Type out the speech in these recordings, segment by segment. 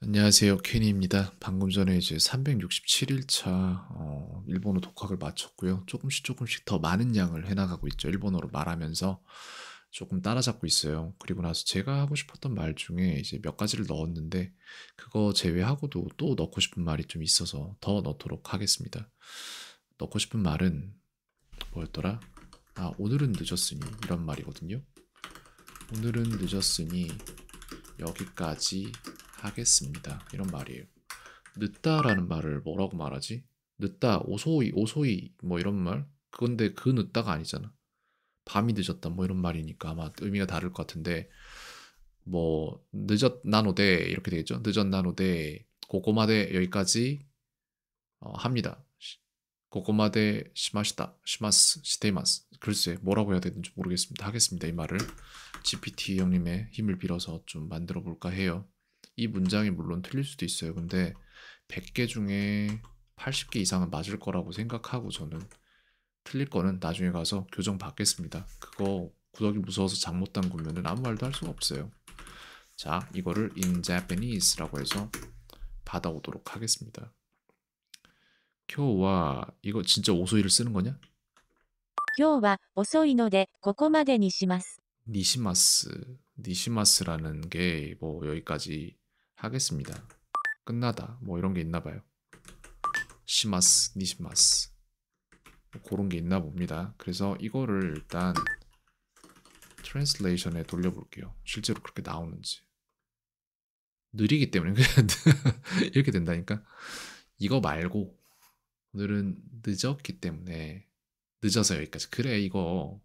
안녕하세요. 케니입니다. 방금 전에 이제 367일차 어, 일본어 독학을 마쳤고요. 조금씩 조금씩 더 많은 양을 해나가고 있죠. 일본어로 말하면서 조금 따라잡고 있어요. 그리고 나서 제가 하고 싶었던 말 중에 이제 몇 가지를 넣었는데 그거 제외하고도 또 넣고 싶은 말이 좀 있어서 더 넣도록 하겠습니다. 넣고 싶은 말은 뭐였더라? 아, 오늘은 늦었으니 이런 말이거든요. 오늘은 늦었으니 여기까지 하겠습니다. 이런 말이에요. 늦다라는 말을 뭐라고 말하지? 늦다, 오소이, 오소이 뭐 이런 말? 그건데 그 늦다가 아니잖아. 밤이 늦었다 뭐 이런 말이니까 아마 의미가 다를 것 같은데 뭐 늦었 나노데 이렇게 되겠죠. 늦었 나노데 고고마데 여기까지 어, 합니다. 고고마데 시마시다 시마스 시테마스 글쎄 뭐라고 해야 되는지 모르겠습니다. 하겠습니다 이 말을 GPT 형님의 힘을 빌어서 좀 만들어 볼까 해요. 이 문장이 물론 틀릴 수도 있어요. 근데 100개 중에 80개 이상은 맞을 거라고 생각하고 저는 틀릴 거는 나중에 가서 교정 받겠습니다. 그거 구석이 무서워서 장못 담그면은 아무 말도 할 수가 없어요. 자, 이거를 in Japanese라고 해서 받아오도록 하겠습니다. 교와 이거 진짜 오소이를 쓰는 거냐? 교와 오소이노데 ここまでにします. 니시마스, 니시마스라는 게 뭐 여기까지 하겠습니다. 끝나다 뭐 이런 게 있나 봐요. 시마스, 니시마스 뭐 그런 게 있나 봅니다. 그래서 이거를 일단 트랜스레이션에 돌려볼게요. 실제로 그렇게 나오는지. 느리기 때문에 이렇게 된다니까. 이거 말고 오늘은 늦었기 때문에 늦어서 여기까지. 그래 이거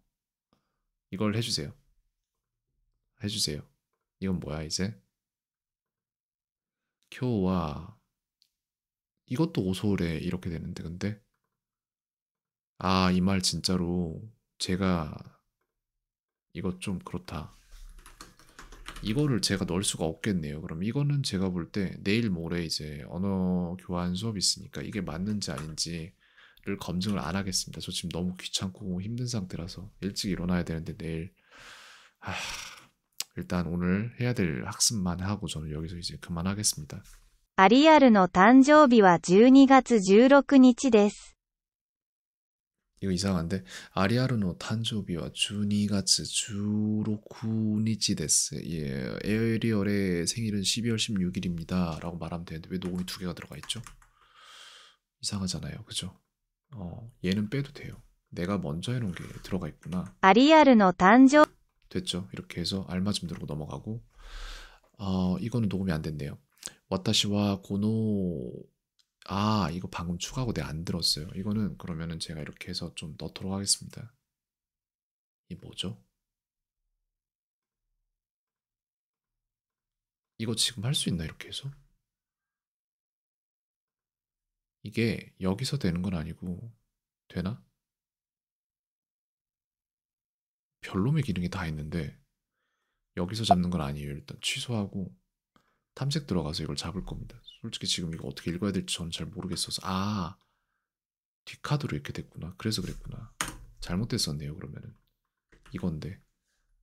이걸 해주세요. 해주세요. 이건 뭐야 이제? 교와 이것도 오소래 이렇게 되는데 근데 아 이 말 진짜로 제가 이것 좀 그렇다 이거를 제가 넣을 수가 없겠네요 그럼 이거는 제가 볼 때 내일 모레 이제 언어 교환 수업 있으니까 이게 맞는지 아닌지를 검증을 안 하겠습니다 저 지금 너무 귀찮고 힘든 상태라서 일찍 일어나야 되는데 내일 아... 일단 오늘 해야 될 학습만 하고 저는 여기서 이제 그만하겠습니다. 아리알의 아誕生비와1 2월1 6日です 이거 이상한데 아리아르노 탄조비와 12월 1 6일쿠니치예 에어리얼의 생일은 12월 16일입니다 라고 말하면 되는데 왜 녹음이 두 개가 들어가 있죠? 이상하잖아요 그죠? 어 얘는 빼도 돼요 내가 먼저 해놓은 게 들어가 있구나 아리아르노 탄조 됐죠. 이렇게 해서 알맞음 누르고 넘어가고 어, 이거는 녹음이 안 됐네요. 와타시와 고노 아 이거 방금 추가하고 내가 안 들었어요. 이거는 그러면은 제가 이렇게 해서 좀 넣도록 하겠습니다. 이 뭐죠? 이거 지금 할 수 있나 이렇게 해서? 이게 여기서 되는 건 아니고 되나? 별놈의 기능이 다 있는데 여기서 잡는 건 아니에요. 일단 취소하고 탐색 들어가서 이걸 잡을 겁니다. 솔직히 지금 이거 어떻게 읽어야 될지 저는 잘 모르겠어서 아 뒷카드로 이렇게 됐구나. 그래서 그랬구나. 잘못됐었네요. 그러면은 이건데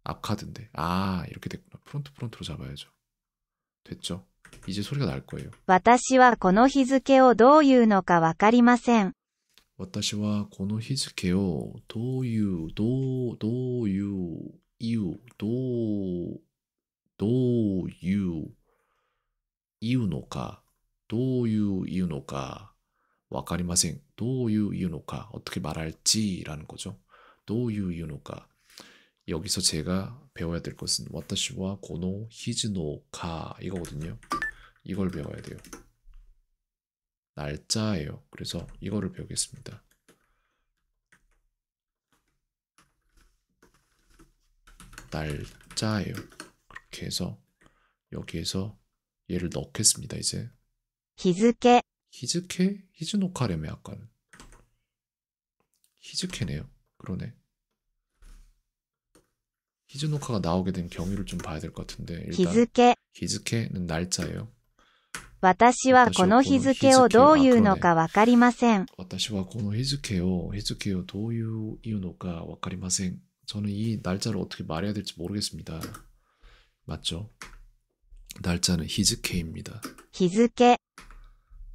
앞 카드인데 아 이렇게 됐구나. 프론트 프론트로 잡아야죠. 됐죠? 이제 소리가 날 거예요. 私はこの日付をどういうのかわかりません。私はこの日付をどういう、どう、どういう、いう、どう、どういう、言うのか、どういういうのか、わかりません。どういういうのかわかりませんどういういうのかお어떻게말할らん는じょ。どういういうのか。여기서제가배워야될것은私はこの日のか이거거든 요。 이걸배워야돼요 날짜예요. 그래서 이거를 배우겠습니다. 날짜예요. 그렇게 해서 여기에서 얘를 넣겠습니다. 이제 히즈케 히즈케 히즈노카레메 아까는 히즈케네요. 그러네. 히즈노카가 나오게 된 경위를 좀 봐야 될 것 같은데 일단 히즈케 히즈케는 날짜예요. 私はこの日付をどういうのかわかりません。私はこの日付を、日付をどういういうのかわかりません。そのいい、날짜를어떻게말해야될지모르겠습니 다。 まっちょ。날짜는日付입니 다。 日付。エア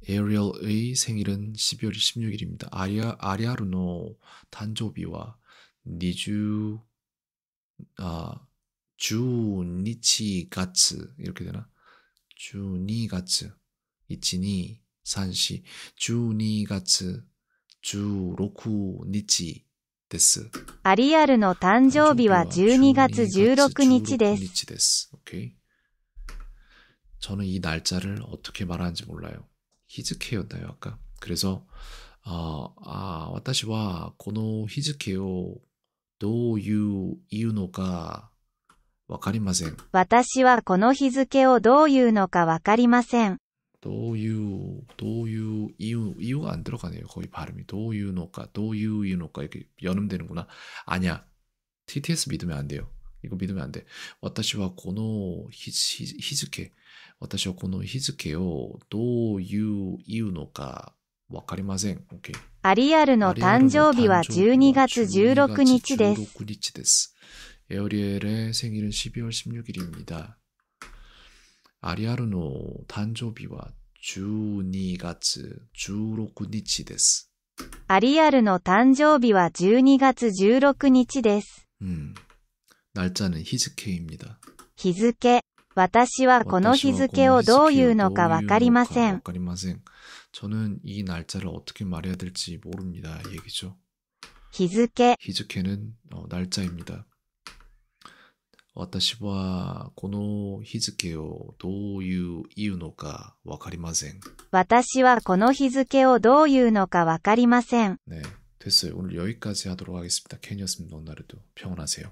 リアル의생일은12월16日입니 다。 アリア、アリアルの誕生日は20、あ、12月、이렇게되나1 2月1 2 3 4 1 2月十六日ですアリアルの誕生日は十二月十六日ですオッケー 저는 이 날짜를 어떻게 말하는지 몰라요. 히즈케였나요 아 그래서 어, 아, 私はこの日付をどういう言うのかわかりません。私はこの日付をどういうのかわかりません。どういう、どういう、いう、いうがんてろかねよ、こういうパルミ、どういうのか、どういう、いうのか、よんでるんごな。あにゃ。TTS 믿으면안돼 요。 いこ믿으면안 돼。 私はこの日日日付、私はこの日付をどういう、いうのかわかりません。オッケー。アリアルの誕生日は12月16日です。16 16日です 에어리엘의 생일은 12월 16일입니다. 아리아르노 단조비와 주2月 16日です. 아리아르노 단조비와 12月 16日です. 음. 날짜는 히즈케입니다. 히즈케. 私はこの日付をどういうのかわかりません. 저는 이 날짜를 어떻게 말해야 될지 모릅니다. 얘기죠. 히즈케. 히즈케는 어, 날짜입니다. 私はこの日付をどういう言うのかわかりません。私はこの日付をどういうのかわかりません。ね、됐어 요。 오늘여기까지하도록하겠습니 다。 ケニアス평안하세 요。